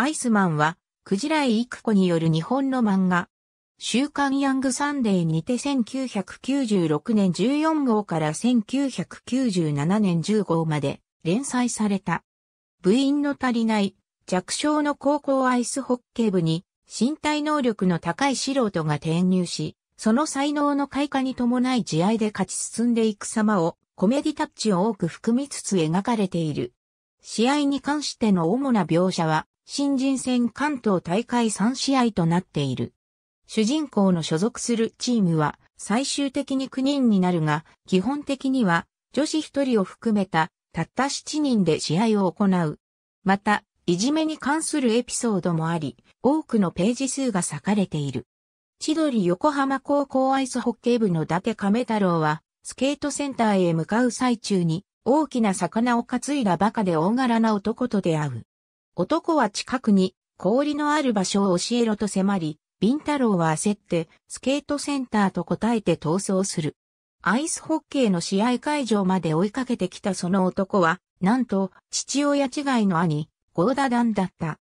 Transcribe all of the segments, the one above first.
アイスマンは、クジライ・イクコによる日本の漫画、週刊ヤングサンデーにて1996年14号から1997年10号まで連載された。部員の足りない弱小の高校アイスホッケー部に身体能力の高い素人が転入し、その才能の開花に伴い慈愛で勝ち進んでいく様をコメディタッチを多く含みつつ描かれている。試合に関しての主な描写は、新人戦関東大会3試合となっている。主人公の所属するチームは最終的に9人になるが、基本的には女子1人を含めたたった7人で試合を行う。また、いじめに関するエピソードもあり、多くのページ数が割かれている。千鳥横浜高校アイスホッケー部の伊達亀太郎は、スケートセンターへ向かう最中に、大きな魚を担いだバカで大柄な男と出会う。男は近くに氷のある場所を教えろと迫り、ビンタロウは焦ってスケートセンターと答えて逃走する。アイスホッケーの試合会場まで追いかけてきたその男は、なんと父親違いの兄、ゴーダダンだった。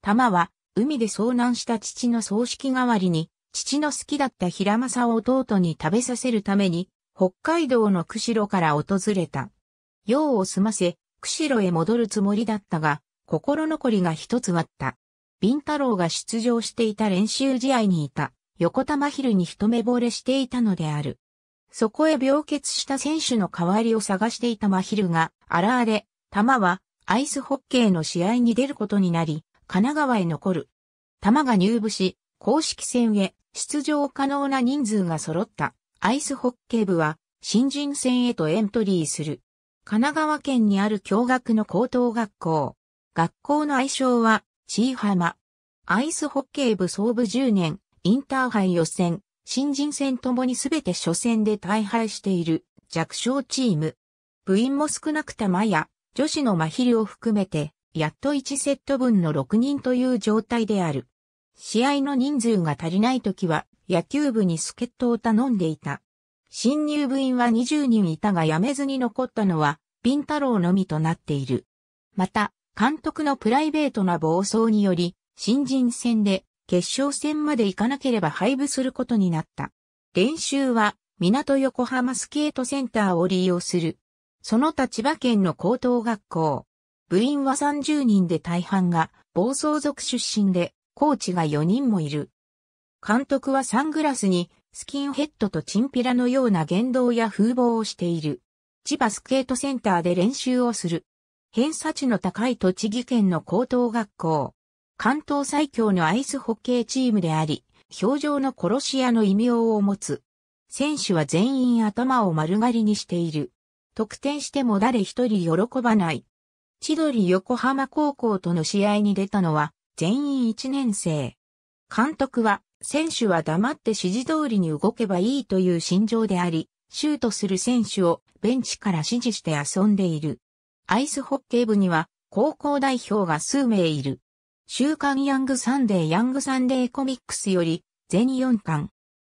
玉は海で遭難した父の葬式代わりに、父の好きだった平正を弟に食べさせるために、北海道の釧路から訪れた。用を済ませ、釧路へ戻るつもりだったが、心残りが一つあった。ビンタロウが出場していた練習試合にいた横玉ヒルに一目惚れしていたのである。そこへ病欠した選手の代わりを探していたマヒルが現れ、玉はアイスホッケーの試合に出ることになり、神奈川へ残る。玉が入部し、公式戦へ出場可能な人数が揃ったアイスホッケー部は新人戦へとエントリーする。神奈川県にある共学の高等学校、学校の愛称は、チーハマ。アイスホッケー部総部10年、インターハイ予選、新人戦ともにすべて初戦で大敗している弱小チーム。部員も少なくたまや女子の真昼を含めて、やっと1セット分の6人という状態である。試合の人数が足りない時は野球部に助っ人を頼んでいた。新入部員は20人いたが辞めずに残ったのは、ビンタロのみとなっている。また、監督のプライベートな暴走により、新人戦で決勝戦まで行かなければ敗部することになった。練習は港横浜スケートセンターを利用する。その他千葉県の高等学校。部員は30人で大半が暴走族出身で、コーチが4人もいる。監督はサングラスにスキンヘッドとチンピラのような言動や風貌をしている。千葉スケートセンターで練習をする。偏差値の高い栃木県の高等学校。関東最強のアイスホッケーチームであり、表情の殺し屋の異名を持つ。選手は全員頭を丸刈りにしている。得点しても誰一人喜ばない。千鳥横浜高校との試合に出たのは全員一年生。監督は選手は黙って指示通りに動けばいいという心情であり、シュートする選手をベンチから指示して遊んでいる。アイスホッケー部には高校代表が数名いる。週刊ヤングサンデーヤングサンデーコミックスより全4巻。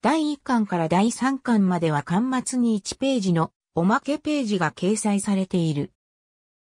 第1巻から第3巻までは巻末に1ページのおまけページが掲載されている。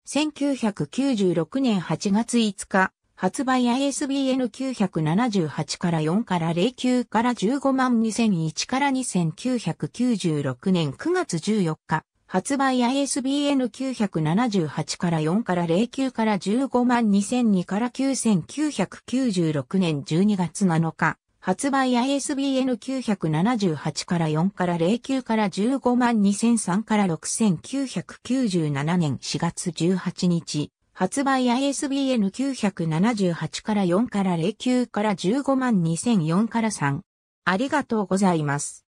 1996年8月5日、発売 ISBN978 から4から09から15万2001から2996年9月14日、発売 ISBN 978から4から09から15万2002から9996年12月7日。発売 ISBN 978から4から09から15万2003から6997年4月18日。発売 ISBN 978から4から09から15万2004から3。ありがとうございます。